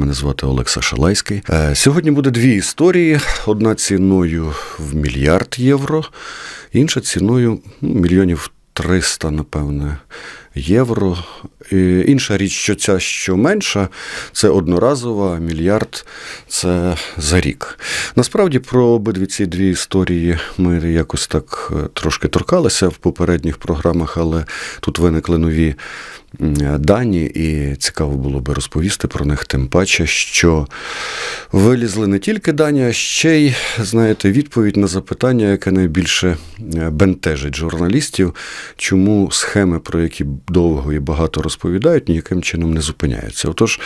Мене звати Олекса Шалайський. Е, сьогодні буде дві історії: одна ціною в мільярд євро, інша ціною ну, мільйонів 300, напевне, євро. І Інша річ, що ця що менша, це одноразова, мільярд це за рік. Насправді, про обидві ці дві історії ми якось так е, трошки торкалися в попередніх програмах, але тут виникли нові дані, і цікаво було би розповісти про них, тим паче, що вилізли не тільки дані, а ще й знаєте, відповідь на запитання, яке найбільше е, бентежить журналістів, чому схеми, про які довго і багато розповідають, ніяким чином не зупиняються. Отож,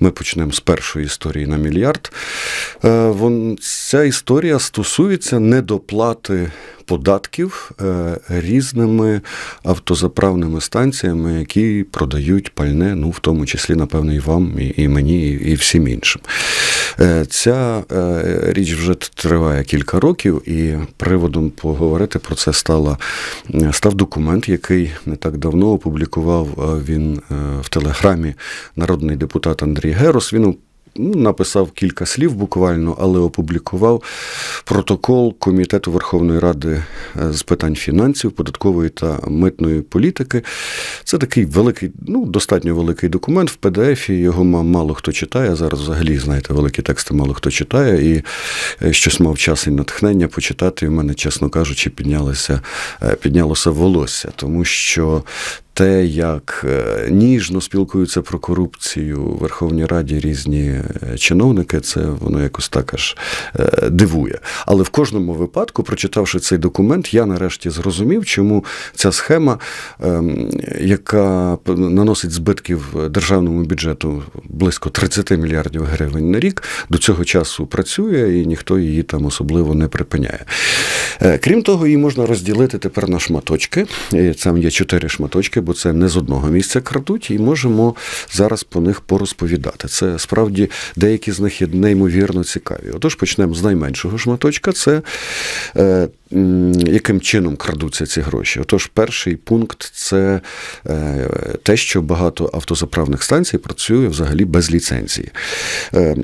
ми почнемо з першої історії на мільярд. Е, вон ця історія стосується недоплати податків е, різними автозаправними станціями, які продають пальне, ну в тому числі, напевно, і вам, і мені, і всім іншим. Е, ця е, річ вже триває кілька років, і приводом поговорити про це стала став документ, який не так давно опублікував він в телеграмі народний депутат Андрій Герос. Він Ну, написав кілька слів буквально, але опублікував протокол Комітету Верховної Ради е, з питань фінансів, податкової та митної політики. Це такий великий, ну достатньо великий документ в PDF, Його мало хто читає. Зараз взагалі знаєте, великі тексти мало хто читає, і е, щось мав час і натхнення почитати. І в мене, чесно кажучи, піднялося, е, піднялося волосся, тому що те, як е, ніжно спілкуються про корупцію в Верховній Раді різні е, чиновники, це воно якось так аж е, дивує. Але в кожному випадку, прочитавши цей документ, я нарешті зрозумів, чому ця схема, ем, яка наносить збитків державному бюджету близько 30 мільярдів гривень на рік, до цього часу працює і ніхто її там особливо не припиняє. Крім того, її можна розділити тепер на шматочки. Там є чотири шматочки бо це не з одного місця крадуть, і можемо зараз по них порозповідати. Це справді деякі з них є неймовірно цікаві. Отож, почнемо з найменшого шматочка. Це е, яким чином крадуться ці гроші? Отож, перший пункт це е, те, що багато автозаправних станцій працює взагалі без ліцензії. Е,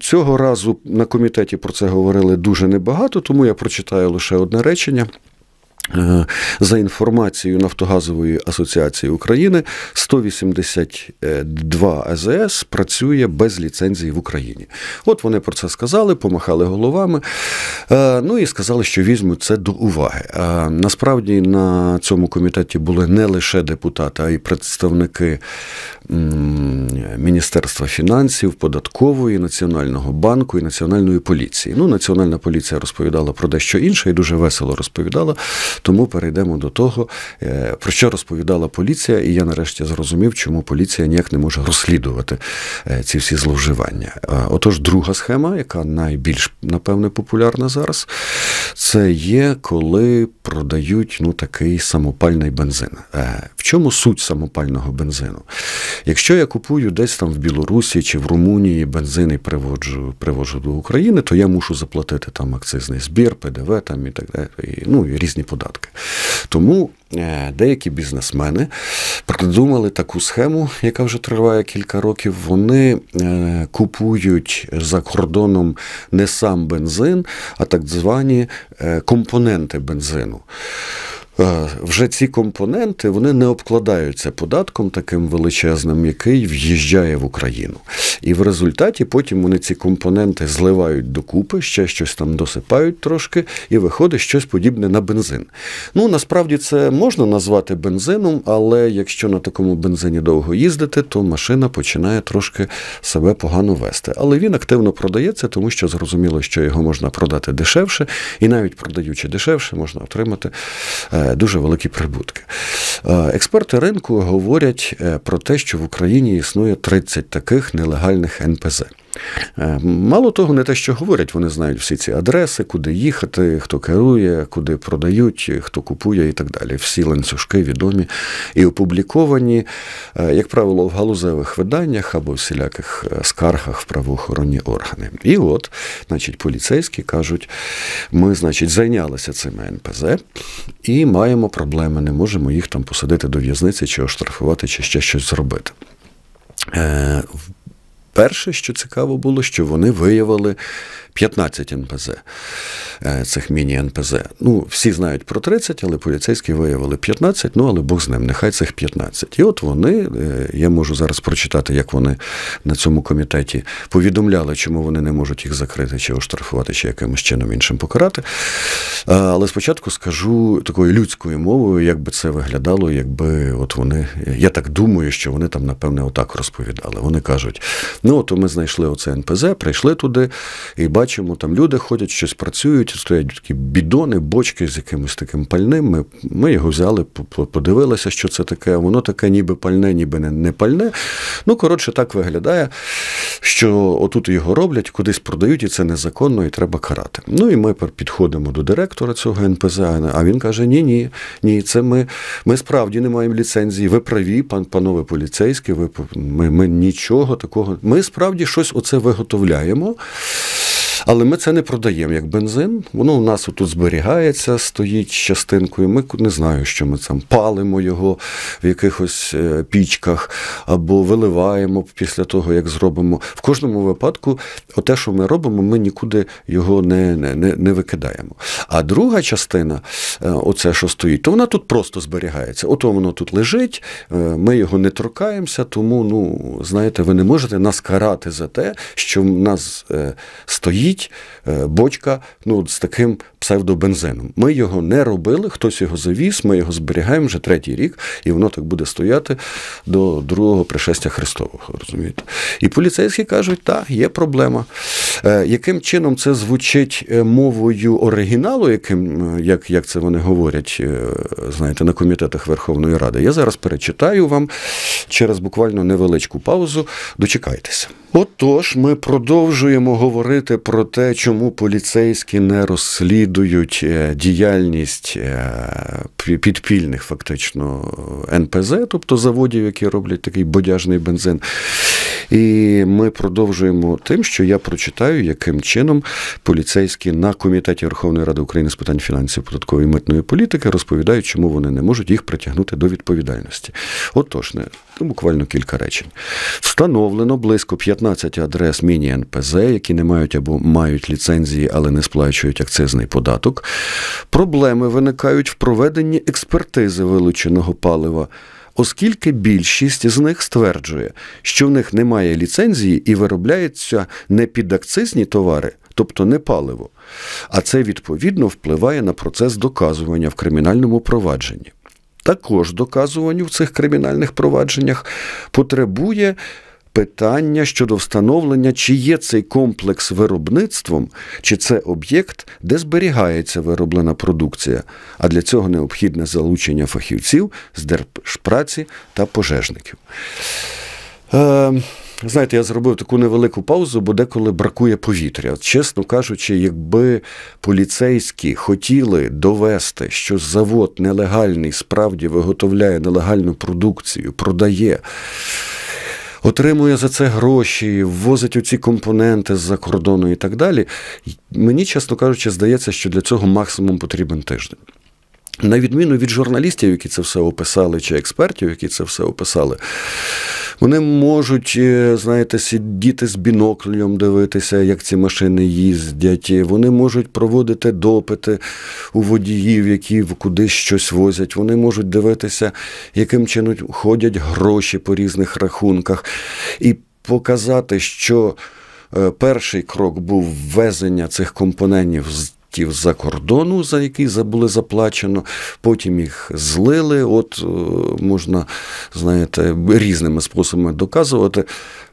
Цього разу на комітеті про це говорили дуже небагато, тому я прочитаю лише одне речення. Е, за інформацією Нафтогазової асоціації України 182 АЗС працює без ліцензії в Україні. От вони про це сказали, помахали головами. Е, ну і сказали, що візьмуть це до уваги. Е, насправді на цьому комітеті були не лише депутати, а й представники Міністерства фінансів, податкової, національного банку і національної поліції. Ну, національна поліція розповідала про дещо інше і дуже весело розповідала. Тому перейдемо до того, е, про що розповідала поліція, і я нарешті зрозумів, чому поліція ніяк не може розслідувати е, ці всі зловживання. Е, отож, друга схема, яка найбільш напевне популярна зараз, це є коли продають ну такий самопальний бензин. В чому суть самопального бензину? Якщо я купую десь там в Білорусі чи в Румунії бензин і приводжу приводжу до України, то я мушу заплатити там акцизний збір, ПДВ там і так далі, і, ну і різні податки. Тому е, деякі бізнесмени придумали таку схему, яка вже триває кілька років. Вони е, купують за кордоном не сам бензин, а так звані е, компоненти бензину. Е, вже ці компоненти вони не обкладаються податком таким величезним, який в'їжджає в Україну. І в результаті потім вони ці компоненти зливають докупи, ще щось там досипають трошки, і виходить щось подібне на бензин. Ну насправді це можна назвати бензином, але якщо на такому бензині довго їздити, то машина починає трошки себе погано вести. Але він активно продається, тому що зрозуміло, що його можна продати дешевше, і навіть продаючи дешевше, можна отримати. Е, Е, дуже великі прибутки. Е, експерти ринку говорять е, про те, що в Україні існує 30 таких нелегальних НПЗ. Е, мало того, не те, що говорять, вони знають всі ці адреси, куди їхати, хто керує, куди продають, хто купує і так далі. Всі ланцюжки відомі і опубліковані, е, як правило, в галузевих виданнях або всіляких е, скаргах в правоохоронні органи. І от, значить, поліцейські кажуть, ми, значить, зайнялися цими НПЗ і маємо проблеми, не можемо їх там посадити до в'язниці, чи оштрафувати, чи ще щось зробити. Перше, що цікаво було, що вони виявили 15 НПЗ е, цих міні-НПЗ. Ну, всі знають про 30, але поліцейські виявили 15, ну але Бог з ним, нехай цих 15. І от вони, е, я можу зараз прочитати, як вони на цьому комітеті повідомляли, чому вони не можуть їх закрити, чи оштрафувати, чи якимось чином іншим покарати. Е, але спочатку скажу такою людською мовою, як би це виглядало, якби от вони. Я так думаю, що вони там, напевне, отак розповідали. Вони кажуть. Ну, то ми знайшли оце НПЗ, прийшли туди і бачимо, там люди ходять, щось працюють, стоять такі бідони, бочки з якимось таким пальним. Ми ми його взяли, подивилися, що це таке. Воно таке, ніби пальне, ніби не, не пальне. Ну, коротше, так виглядає, що отут його роблять, кудись продають, і це незаконно, і треба карати. Ну і ми підходимо до директора цього НПЗ. А він каже: Ні, ні, ні, це ми ми справді не маємо ліцензії. Ви праві, пан панове поліцейські, ви ми, ми нічого такого. Ми ми справді щось оце виготовляємо. Але ми це не продаємо як бензин. Воно у нас тут зберігається, стоїть частинкою. Ми не знаю, що ми там палимо його в якихось е, пічках або виливаємо після того, як зробимо. В кожному випадку, те, що ми робимо, ми нікуди його не, не, не, не викидаємо. А друга частина, е, оце, що стоїть, то вона тут просто зберігається. Ото воно тут лежить, е, ми його не торкаємося, тому ну знаєте, ви не можете нас карати за те, що в нас стоїть стоїть е, бочка ну, з таким псевдобензином. Ми його не робили, хтось його завіз, ми його зберігаємо вже третій рік, і воно так буде стояти до другого пришестя Христового. розумієте. І поліцейські кажуть, так, є проблема. Е, яким чином це звучить е, мовою оригіналу, яким, як як це вони говорять, знаєте, на комітетах Верховної Ради? Я зараз перечитаю вам через буквально невеличку паузу. Дочекайтеся. Отож, ми продовжуємо говорити про те, чому поліцейські не розслідують е, діяльність е, підпільних, фактично, е, НПЗ, тобто заводів, які роблять такий бодяжний бензин. І ми продовжуємо тим, що я прочитаю, яким чином поліцейські на комітеті Верховної Ради України з питань фінансів, податкової і митної політики розповідають, чому вони не можуть їх притягнути до відповідальності. Отож, не. Ну, буквально кілька речень. Встановлено близько 15 адрес міні-НПЗ, які не мають або мають ліцензії, але не сплачують акцизний податок. Проблеми виникають в проведенні експертизи вилученого палива. Оскільки більшість з них стверджує, що в них немає ліцензії і виробляються не підакцизні товари, тобто не паливо, а це відповідно впливає на процес доказування в кримінальному провадженні також доказуванню в цих кримінальних провадженнях потребує. Питання щодо встановлення, чи є цей комплекс виробництвом, чи це об'єкт, де зберігається вироблена продукція, а для цього необхідне залучення фахівців з держпраці та пожежників. Е, Знаєте, я зробив таку невелику паузу, бо деколи бракує повітря. Чесно кажучи, якби поліцейські хотіли довести, що завод нелегальний справді виготовляє нелегальну продукцію, продає. Отримує за це гроші, ввозить оці компоненти з-за кордону і так далі. Мені, чесно кажучи, здається, що для цього максимум потрібен тиждень. На відміну від журналістів, які це все описали, чи експертів, які це все описали, вони можуть, е, знаєте, сидіти з біноклем, дивитися, як ці машини їздять. Вони можуть проводити допити у водіїв, які куди щось возять. Вони можуть дивитися, яким чином ходять гроші по різних рахунках, і показати, що е, перший крок був ввезення цих компонентів з з за кордону, за які було заплачено. Потім їх злили. От е, можна, знаєте, різними способами доказувати.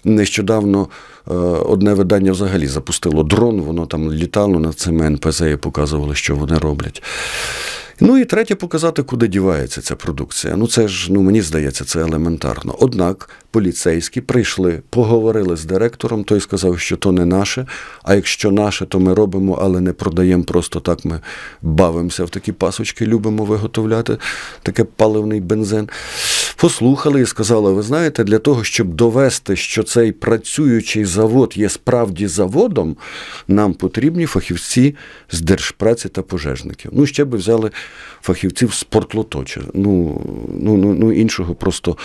Нещодавно е, одне видання взагалі запустило дрон, воно там літало над цими НПЗ і показувало, що вони роблять. Ну і третє, показати, куди дівається ця продукція. Ну це ж ну мені здається, це елементарно. Однак поліцейські прийшли, поговорили з директором. Той сказав, що то не наше. А якщо наше, то ми робимо, але не продаємо. Просто так ми бавимося в такі пасочки, любимо виготовляти таке паливний бензин послухали і сказали: ви знаєте, для того, щоб довести, що цей працюючий завод є справді заводом, нам потрібні фахівці з держпраці та пожежників. Ну, ще би взяли фахівців з портлоточа. Ну, ну, ну, ну іншого просто.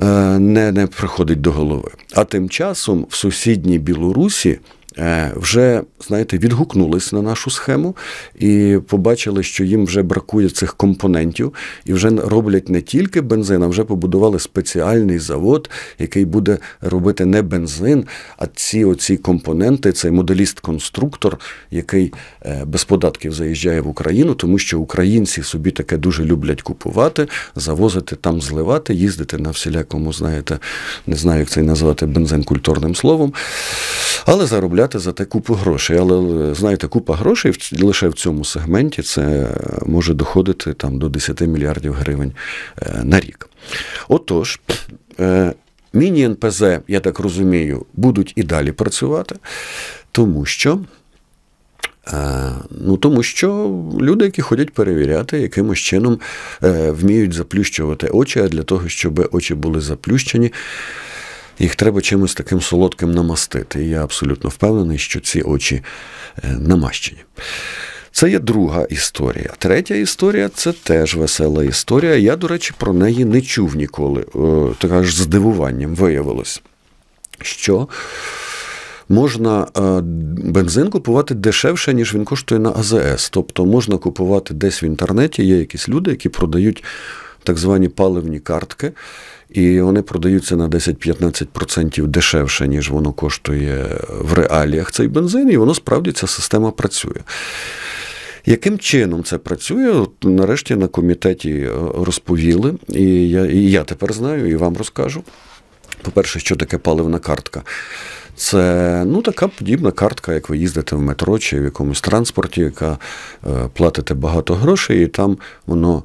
Е, не не приходить до голови. А тим часом в сусідній Білорусі Е, вже, знаєте, відгукнулись на нашу схему і побачили, що їм вже бракує цих компонентів, і вже роблять не тільки бензин, а вже побудували спеціальний завод, який буде робити не бензин, а ці оці компоненти, цей моделіст-конструктор, який е, без податків заїжджає в Україну, тому що українці собі таке дуже люблять купувати, завозити там, зливати, їздити на всілякому, знаєте, не знаю, як це назвати бензин культурним словом, але заробляти заробляти за те купу грошей. Але е, знаєте, купа грошей лише в цьому сегменті це е, може доходити там до 10 мільярдів гривень е, на рік. Отож. Міні-НПЗ, я так розумію, будуть і далі працювати, тому що ну, тому що люди, які ходять перевіряти, якимось чином вміють заплющувати очі, а для того, щоб очі були заплющені, їх треба чимось таким солодким намастити. І я абсолютно впевнений, що ці очі е, намащені. Це є друга історія. Третя історія це теж весела історія. Я, до речі, про неї не чув ніколи. Е, така аж здивуванням виявилось, що можна е, бензин купувати дешевше, ніж він коштує на АЗС. Тобто можна купувати десь в інтернеті. Є якісь люди, які продають так звані паливні картки, і вони продаються на 10-15% дешевше, ніж воно коштує в реаліях цей бензин, і воно справді ця система працює. Яким чином це працює? От, нарешті на комітеті е, розповіли, і я, і я тепер знаю, і вам розкажу. По-перше, що таке паливна картка. Це ну, така подібна картка, як ви їздите в метро чи в якомусь транспорті, яка е, платите багато грошей, і там воно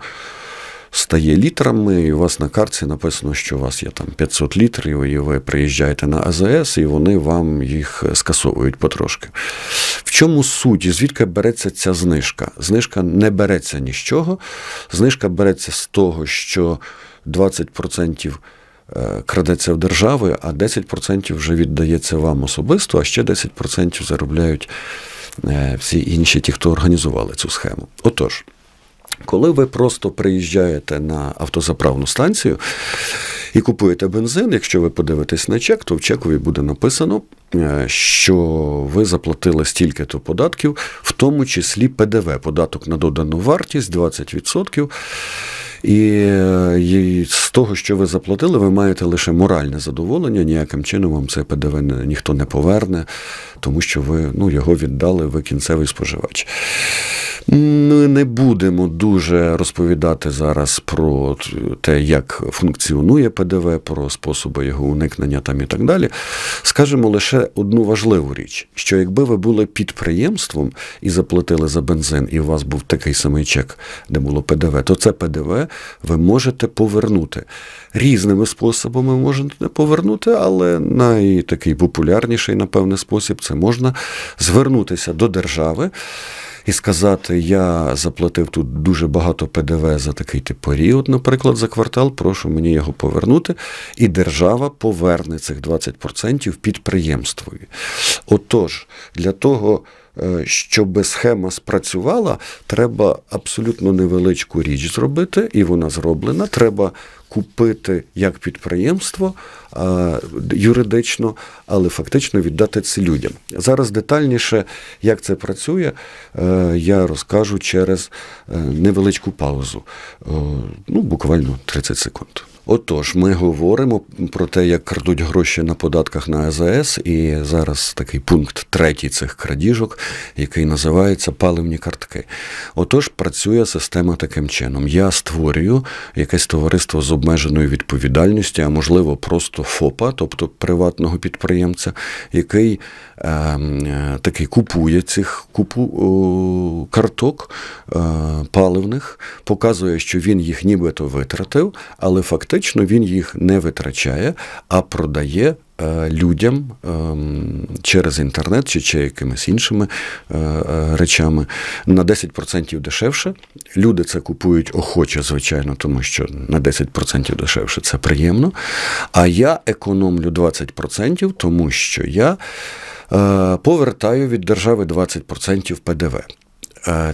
стає літрами, і у вас на карці написано, що у вас є там 500 літрів, і ви приїжджаєте на АЗС, і вони вам їх скасовують потрошки. В чому суть і звідки береться ця знижка? Знижка не береться ні з чого. Знижка береться з того, що 20%. Е, крадеться в держави, а 10% вже віддається вам особисто, а ще 10% заробляють е, всі інші, ті, хто організували цю схему. Отож. Коли ви просто приїжджаєте на автозаправну станцію і купуєте бензин, якщо ви подивитесь на чек, то в чекові буде написано, е, що ви заплатили стільки-то податків, в тому числі ПДВ, податок на додану вартість 20%. Е, і з того, що ви заплатили, ви маєте лише моральне задоволення. Ніяким чином вам це ПДВ ніхто не поверне, тому що ви ну, його віддали, ви кінцевий споживач. Ми не будемо дуже розповідати зараз про те, як функціонує ПДВ, про способи його уникнення там і так далі. Скажемо лише одну важливу річ: що якби ви були підприємством і заплатили за бензин, і у вас був такий самий чек, де було ПДВ, то це ПДВ ви можете повернути. Різними способами можете повернути, але найтакий популярніший, напевне, спосіб це можна звернутися до держави і сказати: Я заплатив тут дуже багато ПДВ за такий тип період, наприклад, за квартал, прошу мені його повернути, і держава поверне цих 20% підприємствові. Отож, для того. Е, Щоб схема спрацювала, треба абсолютно невеличку річ зробити, і вона зроблена. Треба купити як підприємство е, юридично, але фактично віддати це людям. Зараз детальніше, як це працює, е, я розкажу через е, невеличку паузу. Ну, буквально 30 секунд. Отож, ми говоримо про те, як крадуть гроші на податках на АЗС, і зараз такий пункт третій цих крадіжок, який називається паливні картки. Отож, працює система таким чином. Я створюю якесь товариство з обмеженою відповідальністю, а можливо, просто ФОПа, тобто приватного підприємця, який Ем, е, таки купує цих купу карток е, паливних, показує, що він їх нібито витратив, але фактично він їх не витрачає, а продає Е, людям е, через інтернет чи чи якимись іншими е, речами на 10% дешевше. Люди це купують охоче, звичайно, тому що на 10% дешевше це приємно. А я економлю 20%, тому що я повертаю від держави 20% ПДВ.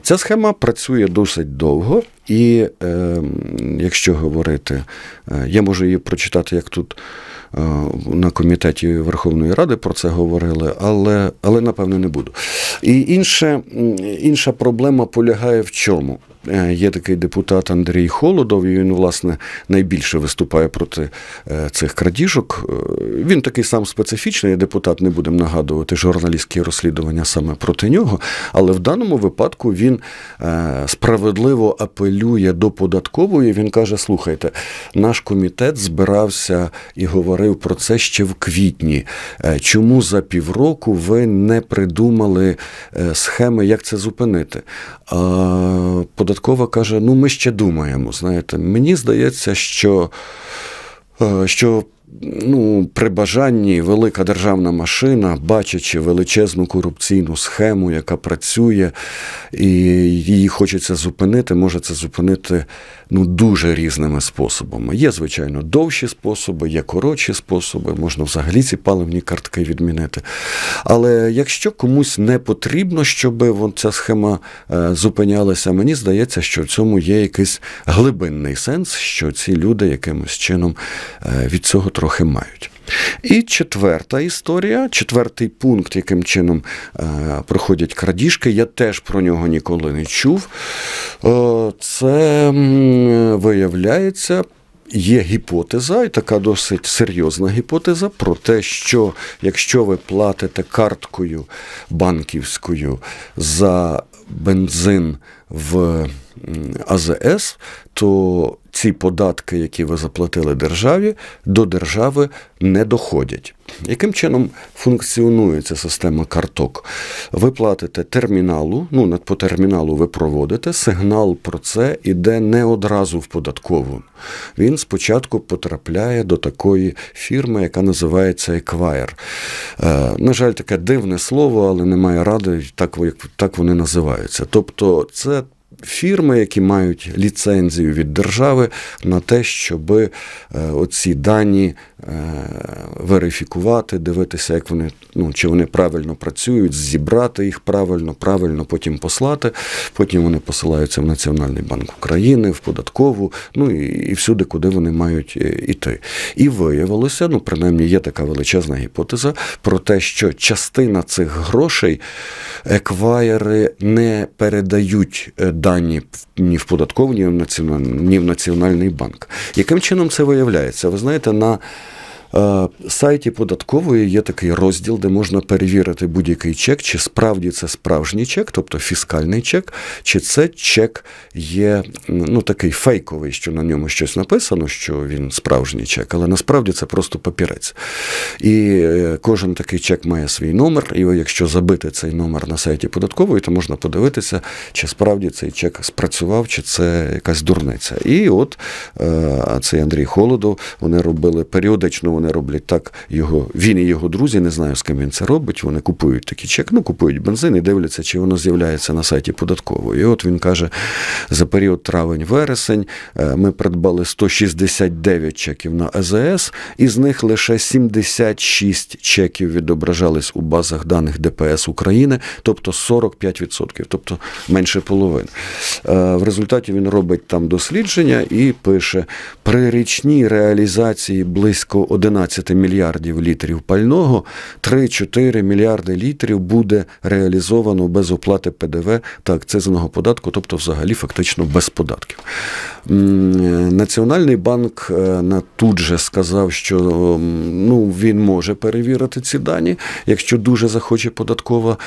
Ця схема працює досить довго, і ем, якщо говорити, я можу її прочитати як тут. Е, на комітеті Верховної Ради про це говорили, але але напевне не буду. І інше, інша проблема полягає в чому? Е, є такий депутат Андрій Холодов, і він, власне, найбільше виступає проти е, цих крадіжок. Е, він такий сам специфічний депутат, не будемо нагадувати, журналістські розслідування саме проти нього. Але в даному випадку він справедливо апелює до податкової. Він каже: слухайте, наш комітет збирався і говорив про це ще в квітні. Чому за півроку ви не придумали схеми, як це зупинити? податкова каже: ну ми ще думаємо. Знаєте, мені здається, що. Е, що ну, при бажанні велика державна машина, бачачи величезну корупційну схему, яка працює, і її хочеться зупинити, може це зупинити ну, дуже різними способами. Є, звичайно, довші способи, є коротші способи, можна взагалі ці паливні картки відмінити. Але якщо комусь не потрібно, щоб ця схема е, зупинялася, мені здається, що в цьому є якийсь глибинний сенс, що ці люди якимось чином е, від цього трохи мають. І четверта історія, четвертий пункт, яким чином е, проходять крадіжки, я теж про нього ніколи не чув. Е, це виявляється. Є гіпотеза, і така досить серйозна гіпотеза про те, що якщо ви платите карткою банківською за бензин в АЗС, то ці податки, які ви заплатили державі, до держави не доходять. Яким чином функціонує ця система карток? Ви платите терміналу, ну по терміналу ви проводите, сигнал про це іде не одразу в податкову. Він спочатку потрапляє до такої фірми, яка називається Еквайр. на жаль, таке дивне слово, але немає ради, так, як, так вони називаються. Тобто, це фірми, які мають ліцензію від держави на те, щоб е, оці дані е, верифікувати, дивитися, як вони ну, чи вони правильно працюють, зібрати їх правильно, правильно потім послати. Потім вони посилаються в Національний банк України, в податкову, ну і, і всюди, куди вони мають е, іти. І виявилося, ну принаймні є така величезна гіпотеза про те, що частина цих грошей еквайери не передають дані. Ані ні, ні в податкову, ні в національний банк. Яким чином це виявляється? Ви знаєте, на Е, сайті податкової є такий розділ, де можна перевірити будь-який чек, чи справді це справжній чек, тобто фіскальний чек, чи це чек є ну, такий фейковий, що на ньому щось написано, що він справжній чек, але насправді це просто папірець. І е, кожен такий чек має свій номер, і якщо забити цей номер на сайті податкової, то можна подивитися, чи справді цей чек спрацював, чи це якась дурниця. І от е, цей Андрій Холодов, вони робили періодично. вони вони роблять так, його він і його друзі, не знаю, з ким він це робить. Вони купують такі чек, ну купують бензин і дивляться, чи воно з'являється на сайті податкової. І от він каже: за період травень-вересень е, ми придбали 169 чеків на АЗС, із них лише 76 чеків відображались у базах даних ДПС України, тобто 45%, тобто менше половини. Е, в результаті він робить там дослідження і пише: при річній реалізації близько 11 12 мільярдів літрів пального, 3-4 мільярди літрів буде реалізовано без оплати ПДВ та акцизного податку, тобто, взагалі, фактично без податків. Е, Національний банк е, тут же сказав, що ну, він може перевірити ці дані, якщо дуже захоче податкова.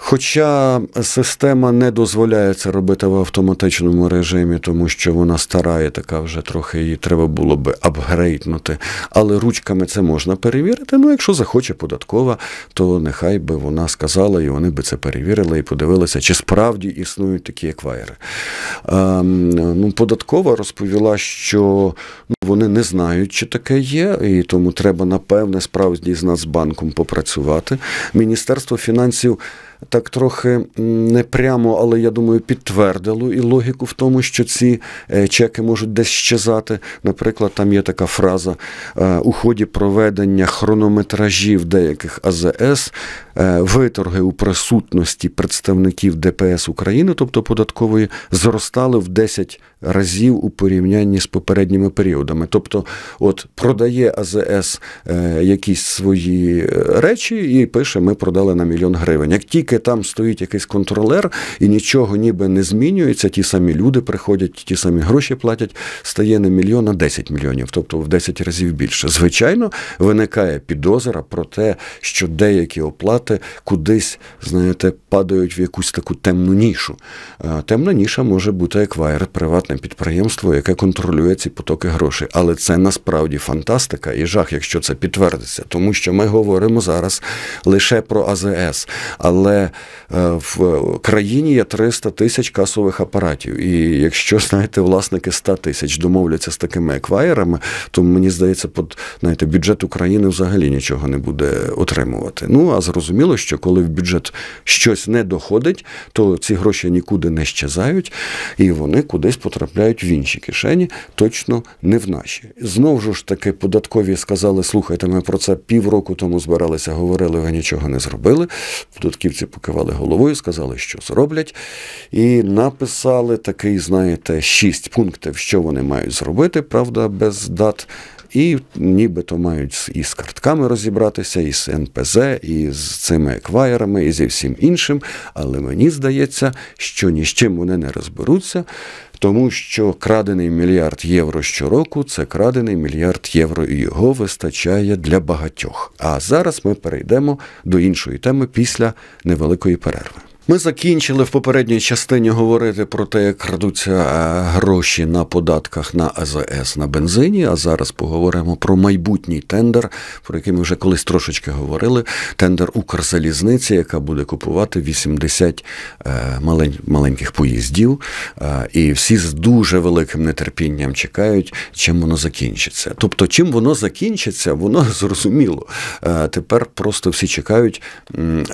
Хоча система не дозволяє це робити в автоматичному режимі, тому що вона стара і така вже трохи її треба було би апгрейднути. Але ручками це можна перевірити. Ну, якщо захоче податкова, то нехай би вона сказала, і вони би це перевірили і подивилися, чи справді існують такі еквайри. Ем, ну, Податкова розповіла, що ну, вони не знають, чи таке є, і тому треба, напевне, справді з Нацбанком попрацювати. Міністерство фінансів так трохи не прямо, але я думаю, підтвердило і логіку в тому, що ці е, чеки можуть десь щезати. Наприклад, там є така фраза е, у ході проведення хронометражів деяких АЗС, е, виторги у присутності представників ДПС України, тобто податкової, зростали в 10 разів у порівнянні з попередніми періодами. Тобто, от продає АЗС якісь свої речі і пише: Ми продали на мільйон гривень. Як тільки тільки там стоїть якийсь контролер і нічого ніби не змінюється. Ті самі люди приходять, ті самі гроші платять, стає не мільйон, а 10 мільйонів, тобто в 10 разів більше. Звичайно, виникає підозра про те, що деякі оплати кудись, знаєте, падають в якусь таку темну нішу. Темна ніша може бути еквайр, приватне підприємство, яке контролює ці потоки грошей. Але це насправді фантастика і жах, якщо це підтвердиться, тому що ми говоримо зараз лише про АЗС. але Е, в країні є 300 тисяч касових апаратів. І якщо знаєте, власники 100 тисяч домовляться з такими еквайерами, то мені здається, под знаєте, бюджет України взагалі нічого не буде отримувати. Ну а зрозуміло, що коли в бюджет щось не доходить, то ці гроші нікуди не щезають, і вони кудись потрапляють в інші кишені, точно не в наші. Знову ж таки, податкові сказали, слухайте, ми про це півроку тому збиралися, говорили, ви нічого не зробили. Податківці покивали головою, сказали, що зроблять, і написали такий, знаєте, шість пунктів, що вони мають зробити, правда, без дат і нібито мають і з картками розібратися, і з НПЗ, і з цими еквайерами, і зі всім іншим. Але мені здається, що ні з чим вони не розберуться, тому що крадений мільярд євро щороку це крадений мільярд євро, і його вистачає для багатьох. А зараз ми перейдемо до іншої теми після невеликої перерви. Ми закінчили в попередній частині говорити про те, як крадуться е, гроші на податках на АЗС на бензині. А зараз поговоримо про майбутній тендер, про який ми вже колись трошечки говорили. Тендер Укрзалізниці, яка буде купувати 80 е, маленьких поїздів. Е, і всі з дуже великим нетерпінням чекають, чим воно закінчиться. Тобто, чим воно закінчиться, воно зрозуміло. Тепер просто всі чекають,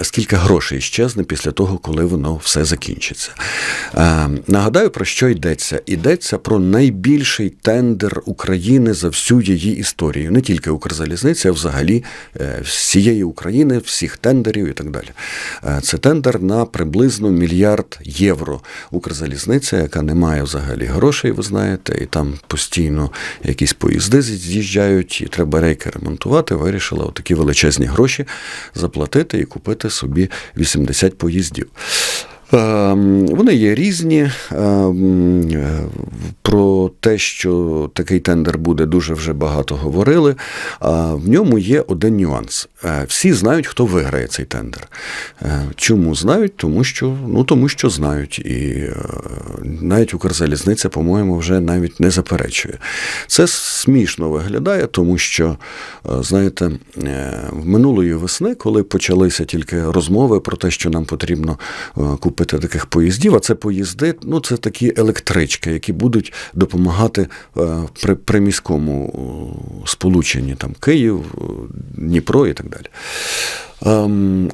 скільки грошей щезне після того коли воно все закінчиться. Е, нагадаю, про що йдеться? Йдеться про найбільший тендер України за всю її історію, не тільки Укрзалізниця, а взагалі е, всієї України, всіх тендерів і так далі. Е, це тендер на приблизно мільярд євро. Укрзалізниця, яка не має взагалі грошей, ви знаєте, і там постійно якісь поїзди з'їжджають, і треба рейки ремонтувати, вирішила отакі величезні гроші заплатити і купити собі 80 поїздів. Ем, вони є різні. Ем, про те, що такий тендер буде, дуже вже багато говорили. В ньому є один нюанс. Е, всі знають, хто виграє цей тендер. Е, чому знають? Тому що ну тому що знають. І е, навіть Укрзалізниця, по-моєму, вже навіть не заперечує. Це смішно виглядає, тому що, знаєте, минулої весни, коли почалися тільки розмови про те, що нам потрібно купити таких поїздів, а це поїзди, ну це такі електрички, які будуть допомагати при приміському сполученні там Київ, Дніпро і так далі. bed. Um,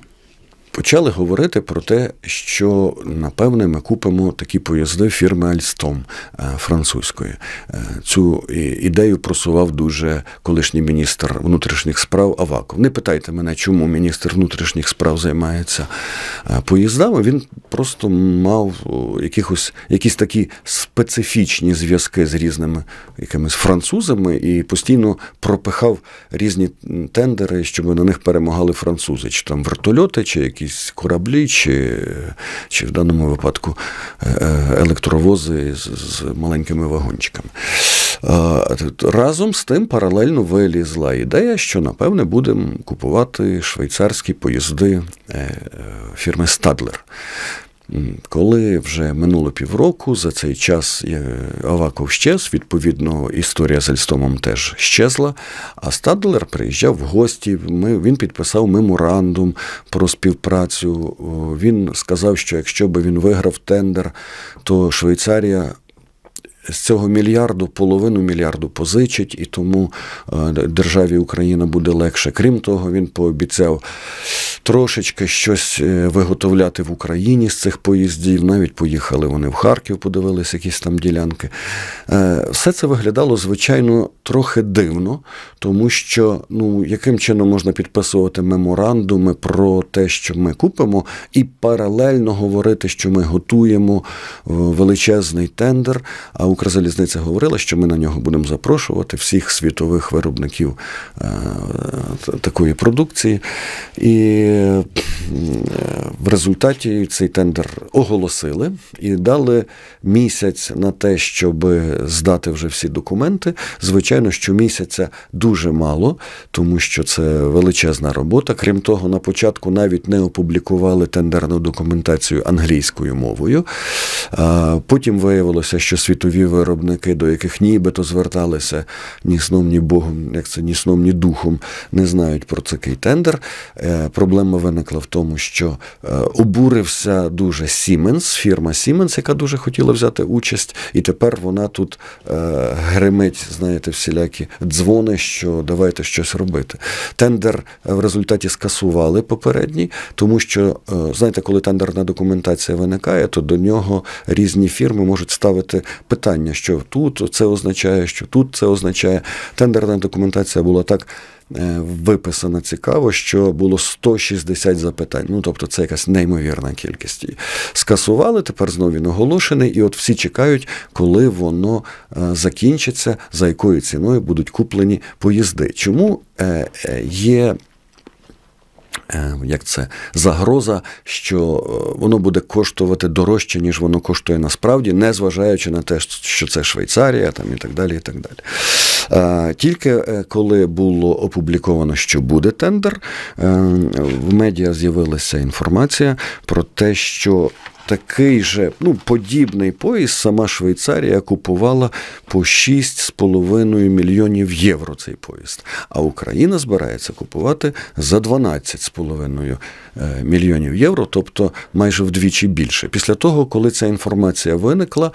почали говорити про те, що напевне ми купимо такі поїзди фірми Альстом е, французької. Е, цю ідею просував дуже колишній міністр внутрішніх справ Аваков. Не питайте мене, чому міністр внутрішніх справ займається е, поїздами. Він просто мав якихось якісь такі специфічні зв'язки з різними якимись французами і постійно пропихав різні тендери, щоб на них перемагали французи, чи там вертольоти, чи якісь якісь кораблі, чи чи в даному випадку е, е, електровози з, з маленькими вагончиками. Разом з тим паралельно вилізла ідея, що напевне будемо купувати швейцарські поїзди е, фірми Стадлер. Коли вже минуло півроку, за цей час е, Аваков щез, відповідно, історія з Ельстомом теж щезла. А Стадлер приїжджав в гості. Ми, Він підписав меморандум про співпрацю. Він сказав, що якщо б він виграв тендер, то Швейцарія з цього мільярду половину мільярду позичить, і тому е, державі Україна буде легше. Крім того, він пообіцяв трошечки щось е, виготовляти в Україні з цих поїздів. Навіть поїхали вони в Харків, подивилися якісь там ділянки. Е, все це виглядало, звичайно, трохи дивно, тому що ну, яким чином можна підписувати меморандуми про те, що ми купимо, і паралельно говорити, що ми готуємо величезний тендер. а Укрзалізниця говорила, що ми на нього будемо запрошувати всіх світових виробників е, такої продукції. І е, в результаті цей тендер оголосили і дали місяць на те, щоб здати вже всі документи. Звичайно, що місяця дуже мало, тому що це величезна робота. Крім того, на початку навіть не опублікували тендерну документацію англійською мовою. Потім виявилося, що світові. Виробники, до яких нібито зверталися ні сном, ні Богом, як це ні сном, ні духом, не знають про цей тендер. Е, проблема виникла в тому, що е, обурився дуже Сіменс, фірма Сіменс, яка дуже хотіла взяти участь, і тепер вона тут е, гримить, знаєте, всілякі дзвони, що давайте щось робити. Тендер в результаті скасували попередній, тому що знаєте, коли тендерна документація виникає, то до нього різні фірми можуть ставити питання питання, що тут це означає, що тут це означає. Тендерна документація була так е, виписана цікаво, що було 160 запитань. Ну тобто, це якась неймовірна кількість. Скасували тепер знову він оголошений, і от всі чекають, коли воно е, закінчиться, за якою ціною будуть куплені поїзди. Чому е, є Е, як це загроза, що е, воно буде коштувати дорожче, ніж воно коштує насправді, не зважаючи на те, що це Швейцарія там і так далі. і так далі. Е, тільки коли було опубліковано, що буде тендер, в медіа з'явилася інформація про те, що такий же ну, подібний поїзд сама Швейцарія купувала по 6,5 мільйонів євро цей поїзд. А Україна збирається купувати за 12,5 е, мільйонів євро, тобто майже вдвічі більше. Після того, коли ця інформація виникла, е,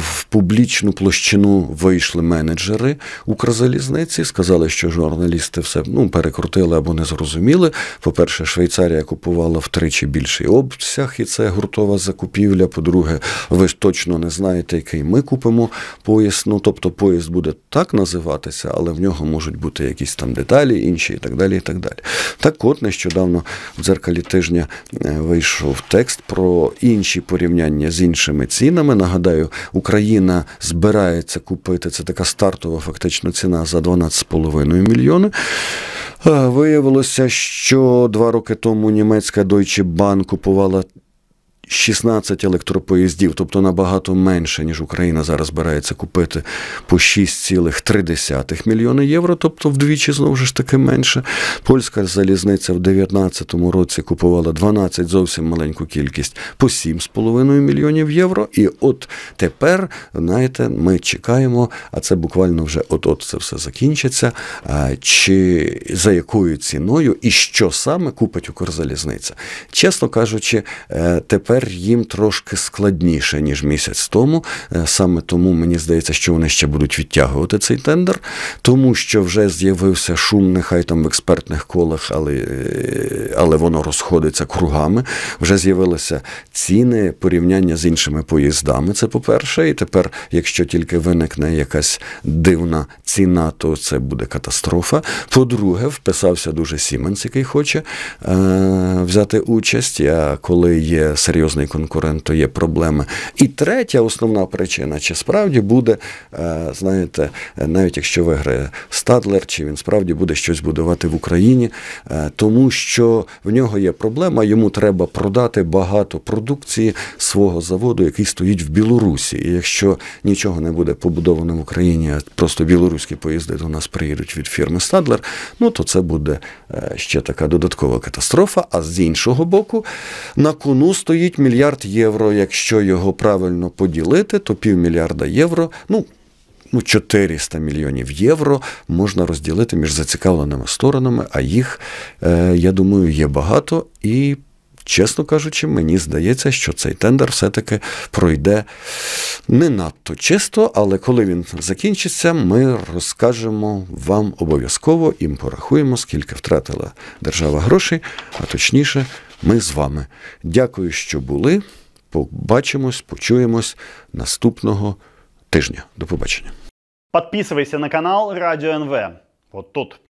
в публічну площину вийшли менеджери Укрзалізниці, сказали, що журналісти все ну, перекрутили або не зрозуміли. По-перше, Швейцарія купувала втричі більший обсяг, і це безгуртова закупівля. По-друге, ви ж точно не знаєте, який ми купимо поїзд. Ну тобто, поїзд буде так називатися, але в нього можуть бути якісь там деталі, інші і так далі. і Так далі. Так от нещодавно в дзеркалі тижня е, вийшов текст про інші порівняння з іншими цінами. Нагадаю, Україна збирається купити це така стартова фактично ціна за 12,5 мільйони. Е, виявилося, що два роки тому німецька Deutsche Bank купувала 16 електропоїздів, тобто набагато менше, ніж Україна зараз збирається купити по 6,3 мільйони євро, тобто вдвічі знову ж таки менше. Польська залізниця в 2019 році купувала 12 зовсім маленьку кількість по 7,5 мільйонів євро. І от тепер, знаєте, ми чекаємо, а це буквально вже от-от це все закінчиться. Чи за якою ціною і що саме купить Укрзалізниця? Чесно кажучи, е, тепер. Тепер їм трошки складніше ніж місяць тому. Е, саме тому мені здається, що вони ще будуть відтягувати цей тендер, тому що вже з'явився шум, нехай там в експертних колах, але е, але воно розходиться кругами. Вже з'явилися ціни порівняння з іншими поїздами. Це по-перше, і тепер, якщо тільки виникне якась дивна ціна, то це буде катастрофа. По-друге, вписався дуже Сіменс, який хоче е- взяти участь. А коли є серйозна серйозний конкурент, то є проблема. І третя основна причина, чи справді буде, е, знаєте, навіть якщо виграє Стадлер, чи він справді буде щось будувати в Україні, е, тому що в нього є проблема, йому треба продати багато продукції свого заводу, який стоїть в Білорусі. І якщо нічого не буде побудовано в Україні, а просто білоруські поїзди до нас приїдуть від фірми Стадлер, ну то це буде е, ще така додаткова катастрофа. А з іншого боку, на кону стоїть. Уявіть мільярд євро, якщо його правильно поділити, то півмільярда євро, ну, ну 400 мільйонів євро можна розділити між зацікавленими сторонами, а їх, е, я думаю, є багато. І, чесно кажучи, мені здається, що цей тендер все-таки пройде не надто чисто, але коли він закінчиться, ми розкажемо вам обов'язково і порахуємо, скільки втратила держава грошей, а точніше ми з вами. Дякую, що були. Побачимось, почуємось наступного тижня. До побачення. Подписывайся на канал Радіо НВ. Вот тут.